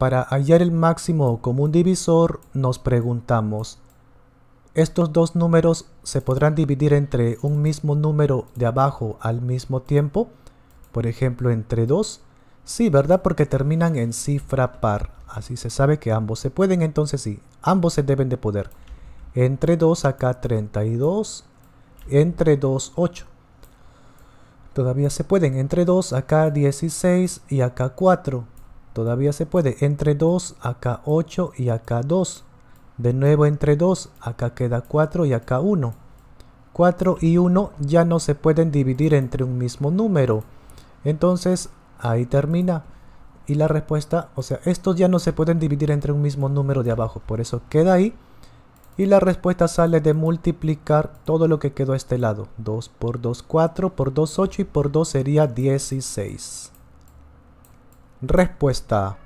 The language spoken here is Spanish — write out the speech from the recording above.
Para hallar el máximo común divisor nos preguntamos, ¿estos dos números se podrán dividir entre un mismo número de abajo al mismo tiempo? Por ejemplo, entre 2. Sí, ¿verdad? Porque terminan en cifra par. Así se sabe que ambos se pueden, entonces sí, ambos se deben de poder. Entre 2 acá 32, entre 2 8. Todavía se pueden, entre 2 acá 16 y acá 4 Todavía se puede. Entre 2, acá 8 y acá 2. De nuevo entre 2, acá queda 4 y acá 1. 4 y 1 ya no se pueden dividir entre un mismo número. Entonces, ahí termina. Y la respuesta, o sea, estos ya no se pueden dividir entre un mismo número de abajo. Por eso queda ahí. Y la respuesta sale de multiplicar todo lo que quedó a este lado. 2 por 2, 4, por 2, 8 y por 2 sería 16. Respuesta